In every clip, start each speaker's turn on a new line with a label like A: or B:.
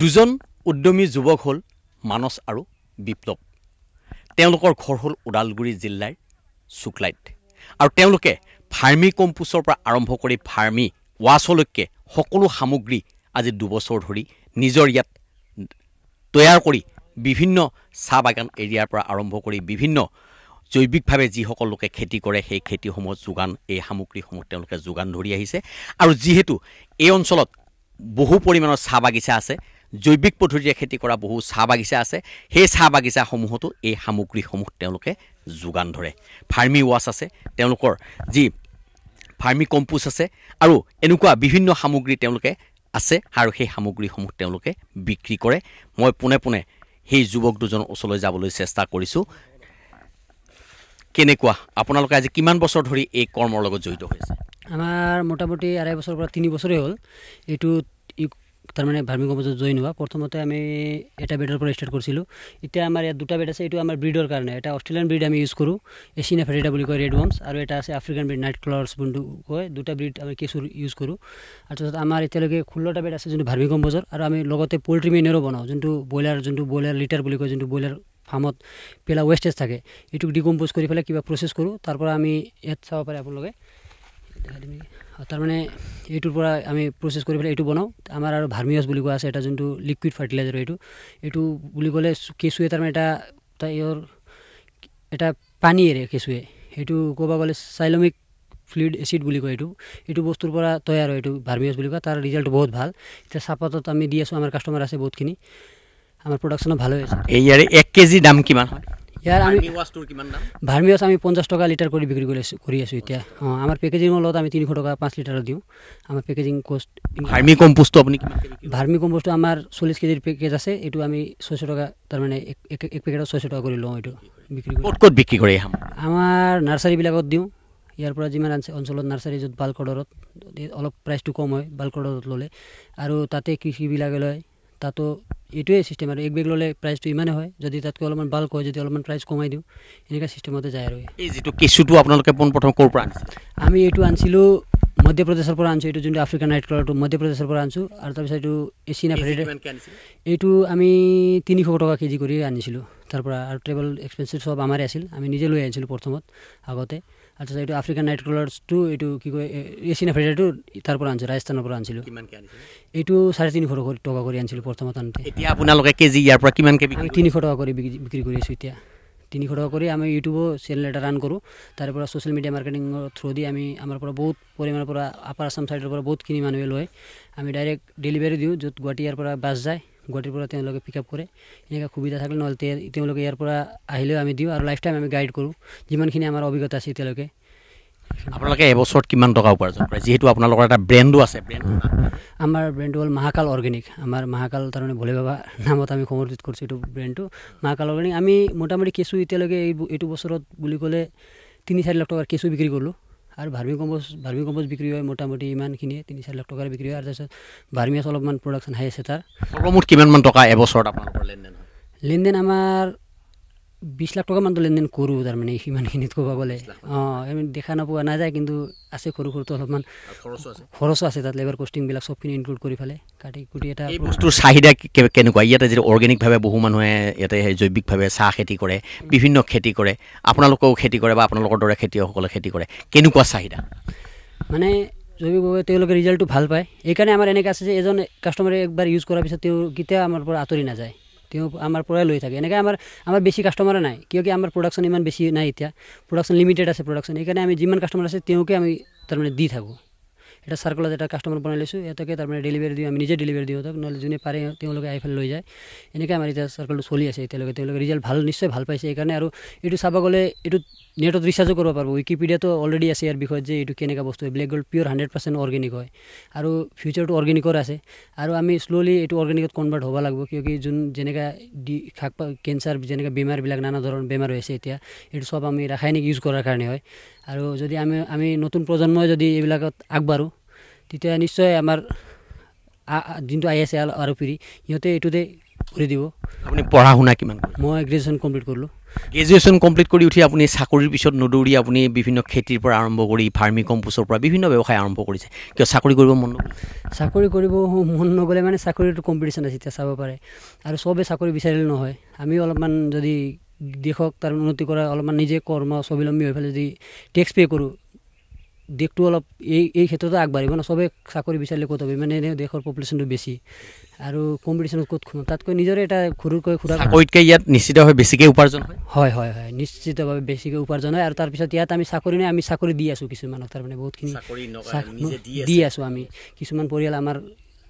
A: দুজন উদ্যমী যুৱক হ'ল মানস আৰু বিপ্লৱ তেওঁলোকৰ ঘৰ হ'ল ওদালগুৰি জিলাৰ চুকলাইট আৰু তেওঁলোকে ফাৰ্মি কম্পোচৰ পৰা আৰম্ভ কৰি ফাৰ্মি ৱাছলৈকে সকলো সামগ্ৰী আজি দুবছৰ ধৰি নিজৰ ইয়াত তৈয়াৰ কৰি বিভিন্ন চাহ বাগান এৰিয়াৰ পৰা আৰম্ভ কৰি বিভিন্ন জৈৱিকভাৱে যিসকল লোকে খেতি কৰে সেই খেতিসমূহ যোগান এই সামগ্ৰীসমূহ তেওঁলোকে যোগান ধৰি আহিছে আৰু যিহেতু এই অঞ্চলত বহু পৰিমাণৰ চাহ বাগিচা আছে জৈৱিক পদ্ধতিৰে খেতি কৰা বহু চাহ বাগিচা আছে সেই চাহ বাগিচাসমূহতো এই সামগ্ৰীসমূহ তেওঁলোকে যোগান ধৰে ফাৰ্মি ৱাছ আছে তেওঁলোকৰ যি ফাৰ্মি কম্পোজ আছে আৰু এনেকুৱা বিভিন্ন সামগ্ৰী তেওঁলোকে আছে আৰু সেই সামগ্ৰীসমূহ তেওঁলোকে বিক্ৰী কৰে মই পোনে পোনে সেই যুৱক দুজনৰ ওচৰলৈ যাবলৈ চেষ্টা কৰিছোঁ কেনেকুৱা আপোনালোকে আজি কিমান বছৰ ধৰি এই কৰ্মৰ লগত জড়িত হৈ আছে
B: আমাৰ মোটামুটি আঢ়াই বছৰৰ পৰা তিনি বছৰেই হ'ল এইটো তাৰমানে ভাৰ্মিক কম্পজত জইন হোৱা প্ৰথমতে আমি এটা ব্ৰিডৰ পৰা ষ্টাৰ্ট কৰিছিলোঁ এতিয়া আমাৰ ইয়াত দুটা ব্ৰিড আছে এইটো আমাৰ ব্ৰিডৰ কাৰণে এটা অষ্ট্ৰেলিয়ান ব্ৰীড আমি ইউজ কৰোঁ এছিয়ান এফাৰিটা বুলি কয় ৰেড ৱৰ্মছ আৰু এটা আছে আফ্ৰিকান ব্ৰিড নাইট ক্লৰ্ছ বুলি কয় দুটা ব্ৰিড আমি কেঁচুৰ ইউজ কৰোঁ তাৰপিছত আমাৰ এতিয়ালৈকে ষোল্লটা ব্ৰিড আছে যোনটো ভাৰ্মিক কম্পজৰ আৰু আমি লগতে পলট্ৰি মেইনেৰো বনাওঁ যোনটো ব্ৰইলাৰ যোনটো ব্ৰইলাৰ লিটাৰ বুলি কয় যোনটো ব্ৰইলাৰ ফাৰ্মত পেলা ৱেষ্টেজ থাকে এইটোক ডিকম্প'জ কৰি পেলাই কিবা প্ৰচেছ কৰোঁ তাৰপৰা আমি ইয়াত চাব পাৰে আপোনালোকে তাৰমানে এইটোৰ পৰা আমি প্ৰচেছ কৰি পেলাই এইটো বনাওঁ আমাৰ আৰু ভাৰ্মিয়াছ বুলি কোৱা আছে এটা যোনটো লিকুইড ফাৰ্টিলাইজাৰ এইটো এইটো বুলি ক'লে কেঁচুৱে তাৰমানে এটা এটা এটা পানীৰে কেঁচুৱে সেইটো ক'ব গ'লে চাইলমিক ফ্লুইড এচিড বুলি কয় এইটো এইটো বস্তুৰ পৰা তৈয়াৰ হয় এইটো ভাৰ্মিয়াছ বুলি কয় তাৰ ৰিজাল্ট বহুত ভাল এতিয়া চাহপাতত আমি দি আছোঁ আমাৰ কাষ্টমাৰ আছে বহুতখিনি আমাৰ প্ৰডাকশ্যনো ভাল হৈ আছে
A: এই এক কেজি দাম কিমান হয়
B: ইয়াৰ ৱাছ আমি পঞ্চাছ টকা লিটাৰ কৰি বিক্ৰী কৰি আছোঁ কৰি আছোঁ এতিয়া অঁ আমাৰ পেকেজিঙৰ লগত আমি তিনিশ টকা পাঁচ লিটাৰ দিওঁ আমাৰ পেকেজিং কষ্ট ভাৰ্মি কম্পোষ্টটো আপুনি ভাৰ্মি কম্পোষ্টটো আমাৰ চল্লিছ কেজিৰ পেকেজ আছে এইটো আমি ছয়শ টকা তাৰমানে এক পেকেটত ছয়শ টকা কৰি লওঁ এইটো বিক্ৰী ক'ত ক'ত বিক্ৰী কৰে আমাৰ নাৰ্চাৰীবিলাকত দিওঁ ইয়াৰ পৰা যিমান অঞ্চলত নাৰ্চাৰী য'ত বালকডৰত অলপ প্ৰাইচটো কম হয় বালকডৰত ল'লে আৰু তাতে কৃষিবিলাকে লয় তাতো এইটোৱে চিষ্টেম আৰু এক বেগ ল'লে প্ৰাইচটো ইমানেই হয় যদি তাতকৈ অলপমান বাল্ক হয় যদি অলপমান প্ৰাইচ কমাই দিওঁ এনেকুৱা চিষ্টেমতে যায় আৰু এই
A: যিটো কেঁচুটো আপোনালোকে পোনপ্ৰথম ক'ৰ পৰা আনিছে
B: আমি এইটো আনিছিলোঁ মধ্যপ্ৰদেশৰ পৰা আনিছোঁ এইটো যোনটো আফ্ৰিকান নাইট কালাৰটো মধ্যপ্ৰদেশৰ পৰা আনিছোঁ আৰু তাৰপিছত এইটো এছিয়ান ভেৰিটেট এইটো আমি তিনিশ টকা কেজি কৰি আনিছিলোঁ তাৰপৰা আৰু ট্ৰেভেল এক্সপেঞ্চিভ চব আমাৰে আছিল আমি নিজে লৈ আনিছিলোঁ প্ৰথমত আগতে আচ্ছা এইটো আফ্ৰিকান নাইট ক্ৰলাৰ্ছটো এইটো কি কয় এছিয়ান ফেডাৰটো তাৰ পৰা আনিছিলোঁ ৰাজস্থানৰ পৰা আনিছিলোঁ এইটো চাৰে তিনিশ টকা কৰি আনিছিলোঁ প্ৰথমত আনোতে এতিয়া আপোনালোকে কেজি ইয়াৰ পৰা কিমানকৈ আমি তিনিশ টকা কৰি বিক্ৰী কৰি আছোঁ এতিয়া তিনিশ টকা কৰি আমি ইউটিউবৰ চেনেল এটা ৰান কৰোঁ তাৰে পৰা ছ'চিয়েল মিডিয়া মাৰ্কেটিঙৰ থ্ৰু দি আমি আমাৰ পৰা বহুত পৰিমাণৰ পৰা আপাৰ আছাম ছাইডৰ পৰা বহুতখিনি মানুহে লয় আমি ডাইৰেক্ট ডেলিভাৰী দিওঁ য'ত গুৱাহাটী ইয়াৰ পৰা বাছ যায় গুৱাহাটীৰ পৰা তেওঁলোকে পিক আপ কৰে এনেকুৱা সুবিধা থাকিলে নহ'লে তেওঁলোকে ইয়াৰ পৰা আহিলেও আমি দিওঁ আৰু লাইফ টাইম আমি গাইড কৰোঁ যিমানখিনি আমাৰ অভিজ্ঞতা আছে এতিয়ালৈকে আপোনালোকে
A: এবছৰত কিমান টকা উপাৰ্জন কৰে যিহেতু আপোনালোকৰ এটা ব্ৰেণ্ডো আছে
B: আমাৰ ব্ৰেণ্ডটো হ'ল মহাকাল অৰ্গেনিক আমাৰ মহাকাল তাৰমানে ভোলে বাবা নামত আমি সমৰ্পিত কৰিছোঁ এইটো ব্ৰেণ্ডটো মহাকাল অৰ্গেনিক আমি মোটামুটি কেঁচু এতিয়ালৈকে এইটো বছৰত বুলি ক'লে তিনি চাৰি লাখ টকাৰ কেঁচু বিক্ৰী কৰিলোঁ আৰু ভাৰ্মি কম্পজ ভাৰ্মি কম্পজ বিক্ৰী হয় মোটামুটি ইমানখিনিয়ে তিনি চাৰি লাখ টকাৰ বিক্ৰী হয় আৰু তাৰপিছত ভাৰ্মিয়াছ অলপমান প্ৰডাকশ্যন হাই আছে তাৰ
A: সৰ্বমুঠ কিমানমান টকা এবছৰত আপোনালোকৰ লেনদেন
B: লেনদেন আমাৰ বিশ লাখ টকা মানটো লেনদেন কৰোঁ তাৰমানে সিমানখিনিত ক'ব গ'লে অঁ দেখা নোপোৱা নাযায় কিন্তু আছে সৰু সৰুটো অলপমান খৰচো আছে তাত লেবাৰ কষ্টিংবিলাক চবখিনি ইনক্লুড কৰি পেলাই কাটি কুটি এটা বস্তুৰ চাহিদা
A: কেনেকুৱা ইয়াতে যিটো অৰ্গেনিকভাৱে বহু মানুহে ইয়াতে জৈৱিকভাৱে চাহ খেতি কৰে বিভিন্ন খেতি কৰে আপোনালোকেও খেতি কৰে বা আপোনালোকৰ দৰে খেতিয়কসকলে খেতি কৰে কেনেকুৱা চাহিদা
B: মানে জৈৱিকভাৱে তেওঁলোকে ৰিজাল্টটো ভাল পায় সেইকাৰণে আমাৰ এনেকৈ আছে যে এজন কাষ্টমাৰে একবাৰ ইউজ কৰাৰ পিছত তেওঁ কেতিয়াও আমাৰ পৰা আঁতৰি নাযায় তেওঁ আমাৰ পৰাই লৈ থাকে এনেকৈ আমাৰ আমাৰ বেছি কাষ্টমাৰ নাই কিয়কি আমাৰ প্ৰডাকশ্যন ইমান বেছি নাই এতিয়া প্ৰডাকশ্যন লিমিটেড আছে প্ৰডাকশ্যন সেইকাৰণে আমি যিমান কাষ্টমাৰ আছে তেওঁকে আমি তাৰমানে দি থাকোঁ এটা চাৰ্কলত এটা কাষ্টমাৰ বনাই লৈছোঁ সিহঁতকে তাৰমানে ডেলিভাৰী দিওঁ আমি নিজে ডেলিভাৰী দিওঁ সিহঁতক নহ'লে যোনে পাৰে তেওঁলোকে আহি পেলাই লৈ যায় এনেকৈ আমাৰ এতিয়া চাৰ্কলটো চলি আছে এতিয়ালৈকে তেওঁলোকে ৰিজাল্ট ভাল নিশ্চয় ভাল পাইছে সেইকাৰণে আৰু এইটো চাব গ'লে এইটো নেটত ৰিচাৰ্জো কৰিব পাৰোঁ উইকিপিডিয়াটো অলৰেডি আছে ইয়াৰ বিষয়ত যে এইটো কেনেকুৱা বস্তু black gold pure hundred percent organic হয় আৰু ফিউচাৰটো অৰ্গেনিকৰ আছে আৰু আমি শ্ল'লি এইটো অৰ্গেনিকত কনভাৰ্ট হ'ব লাগিব কিয় কি যোন যেনেকৈ ডি শাক পা কেঞ্চাৰ যেনেকুৱা বেমাৰবিলাক নানা ধৰণৰ বেমাৰ হৈ আছে এতিয়া এইটো চব আমি ৰাসায়নিক ইউজ কৰাৰ কাৰণে হয় আৰু যদি আমি আমি নতুন প্ৰজন্মই যদি এইবিলাকত আগবাঢ়োঁ তেতিয়া নিশ্চয় আমাৰ যোনটো আই এছ এল আৰু পিৰি সিহঁতে এইটোতে কৰি দিব আপুনি পঢ়া শুনা কিমান মই গ্ৰেজুৱেশ্যন কমপ্লিট কৰিলোঁ গ্ৰেজুৱেশ্যন
A: কমপ্লিট কৰি উঠি আপুনি চাকৰিৰ পিছত নদৌৰি আপুনি বিভিন্ন খেতিৰ পৰা আৰম্ভ কৰি ফাৰ্মি কম্পোচৰ পৰা বিভিন্ন ব্যৱসায় আৰম্ভ কৰিছে কিয় চাকৰি কৰিব মন
B: চাকৰি কৰিব মন নগ'লে মানে চাকৰিটো কম্পিটিশ্যন আছে এতিয়া চাব পাৰে আৰু চবে চাকৰি বিচাৰিলে নহয় আমি অলপমান যদি দেশক তাৰ উন্নতি কৰা অলপমান নিজে কৰ্ম স্বাৱলম্বী হৈ পেলাই যদি টেক্স পে' কৰোঁ দেশটো অলপ এই এই ক্ষেত্ৰতে আগবাঢ়িব ন চবেই চাকৰি বিচাৰিলে ক'ত হ'ব মানে এনে দেশৰ পপুলেশ্যনটো বেছি আৰু কম্পিটিশ্যনত ক'ত খুন্দো তাতকৈ নিজৰে এটা খুৰা খুৰাতকৈ
A: ইয়াত নিশ্চিতভাৱে বেছিকৈ উপাৰ্জন
B: হয় হয় হয় নিশ্চিতভাৱে বেছিকৈ উপাৰ্জন হয় আৰু তাৰপিছত ইয়াত আমি চাকৰি নাই আমি চাকৰি দি আছোঁ কিছুমানক তাৰমানে বহুতখিনি দি আছোঁ আমি কিছুমান পৰিয়াল আমাৰ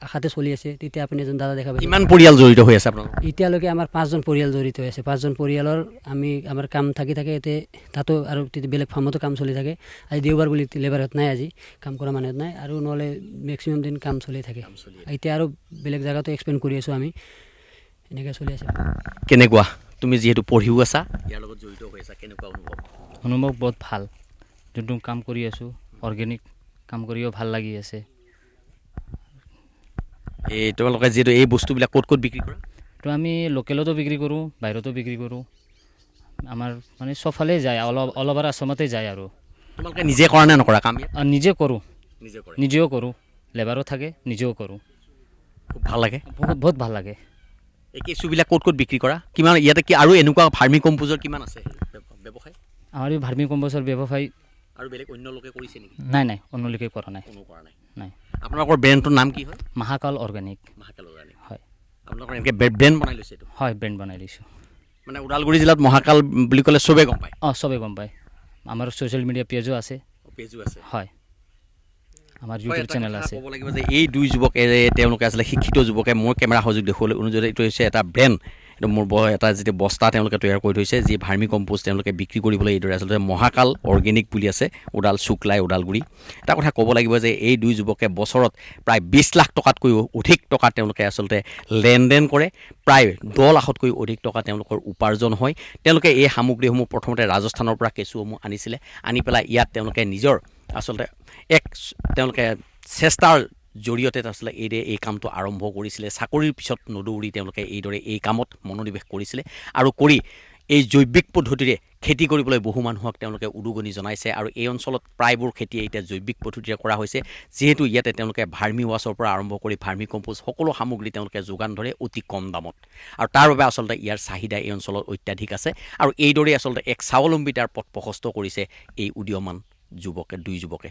B: আশাতে চলি আছে তেতিয়া আপুনি এজন দাদা দেখাব ইমান পৰিয়াল জড়িত হৈ আছে আপোনাৰ এতিয়ালৈকে আমাৰ পাঁচজন পৰিয়াল জড়িত হৈ আছে পাঁচজন পৰিয়ালৰ আমি আমাৰ কাম থাকি থাকে ইয়াতে তাতো আৰু বেলেগ ফাৰ্মতো কাম চলি থাকে আজি দেওবাৰ বুলি লেবাৰত নাই আজি কাম কৰা মানুহত নাই আৰু নহ'লে মেক্সিমাম দিন কাম চলি থাকে এতিয়া আৰু বেলেগ জেগাতো এক্সপ্লেইন কৰি আছোঁ আমি এনেকৈ চলি আছে
A: কেনেকুৱা তুমি যিহেতু পঢ়িও আছা ইয়াৰ লগত জড়িত হৈ আছা কেনেকুৱা অনুভৱ
B: অনুভৱ বহুত ভাল যোনটো কাম কৰি আছোঁ অৰ্গেনিক কাম কৰিও ভাল লাগি আছে
A: এই তোমালোকে যিহেতু এই বস্তুবিলাক ক'ত ক'ত বিক্ৰী কৰা
B: তো আমি লোকেলতো বিক্ৰী কৰোঁ বাহিৰতো বিক্ৰী কৰোঁ আমাৰ মানে চবফালেই যায় অলপ অল অভাৰ আছামতে যায় আৰু তোমালোকে নিজে কৰা নে নকৰা কাম নিজে কৰোঁ নিজেও কৰোঁ লেবাৰো থাকে নিজেও কৰোঁ খুব ভাল লাগে বহুত বহুত
A: ভাল লাগে এই কেঁচুবিলাক ক'ত ক'ত বিক্ৰী কৰা কিমান ইয়াতে কি আৰু এনেকুৱা ফাৰ্মিং কম্পোজৰ কিমান আছে ব্যৱসায়
B: আমাৰ ফাৰ্মিং কম্পোজৰ ব্যৱসায়
A: আৰু বেলেগ অন্য লোকে কৰিছে নেকি নাই নাই
B: অন্য লোকে কৰা নাই কোনো কৰা নাই নাই আপোনালোকৰ ব্ৰেণ্ডটোৰ নাম কি হয় মহাকাল অৰ্গেনিক মহাকাল অৰ্গেনিক হয় আপোনালোকৰ এনেকৈ ব্ৰেণ্ড বনাই লৈছে এইটো হয় ব্ৰেণ্ড বনাই লৈছোঁ মানে ওদালগুৰি জিলাত মহাকাল বুলি ক'লে চবে গম পায় অঁ চবে গম পায় আমাৰ ছ'চিয়েল মিডিয়া পেজো আছে পেজো আছে হয় আমাৰ ইউটিউব চেনেল আছে ক'ব লাগিব যে
A: এই দুই যুৱকে তেওঁলোকে আছিলে শিক্ষিত যুৱকে মোৰ কেমেৰা সহযোগ দেখুৱাবলৈ অনুযায়ী এইটো হৈছে এটা ব্ৰেণ্ড এইটো মোৰ এটা যেতিয়া বস্তা তেওঁলোকে তৈয়াৰ কৰি থৈছে যি ভাৰ্মি কম্প'জ তেওঁলোকে বিক্ৰী কৰিবলৈ এইদৰে আচলতে মহাকাল অৰ্গেনিক বুলি আছে ওদাল চুকলাই ওদালগুৰি এটা কথা ক'ব লাগিব যে এই দুই যুৱকে বছৰত প্ৰায় বিছ লাখ টকাতকৈও অধিক টকা তেওঁলোকে আচলতে লেনদেন কৰে প্ৰায় দহ লাখতকৈও অধিক টকা তেওঁলোকৰ উপাৰ্জন হয় তেওঁলোকে এই সামগ্ৰীসমূহ প্ৰথমতে ৰাজস্থানৰ পৰা কেঁচুসমূহ আনিছিলে আনি পেলাই ইয়াত তেওঁলোকে নিজৰ আচলতে এক তেওঁলোকে চেষ্টাৰ জৰিয়তে আচলতে এইদৰে এই কামটো আৰম্ভ কৰিছিলে চাকৰিৰ পিছত নদৌৰি তেওঁলোকে এইদৰে এই কামত মনোনিৱেশ কৰিছিলে আৰু কৰি এই জৈৱিক পদ্ধতিৰে খেতি কৰিবলৈ বহু মানুহক তেওঁলোকে উদগনি জনাইছে আৰু এই অঞ্চলত প্ৰায়বোৰ খেতিয়ে এতিয়া জৈৱিক পদ্ধতিৰে কৰা হৈছে যিহেতু ইয়াতে তেওঁলোকে ভাৰ্মি ৱাছৰ পৰা আৰম্ভ কৰি ভাৰ্মি কম্প'জ সকলো সামগ্ৰী তেওঁলোকে যোগান ধৰে অতি কম দামত আৰু তাৰ বাবে আচলতে ইয়াৰ চাহিদা এই অঞ্চলত অত্যাধিক আছে আৰু এইদৰেই আচলতে এক স্বাৱলম্বিতাৰ পথ প্ৰশস্ত কৰিছে এই উদীয়মান যুৱকে দুই যুৱকে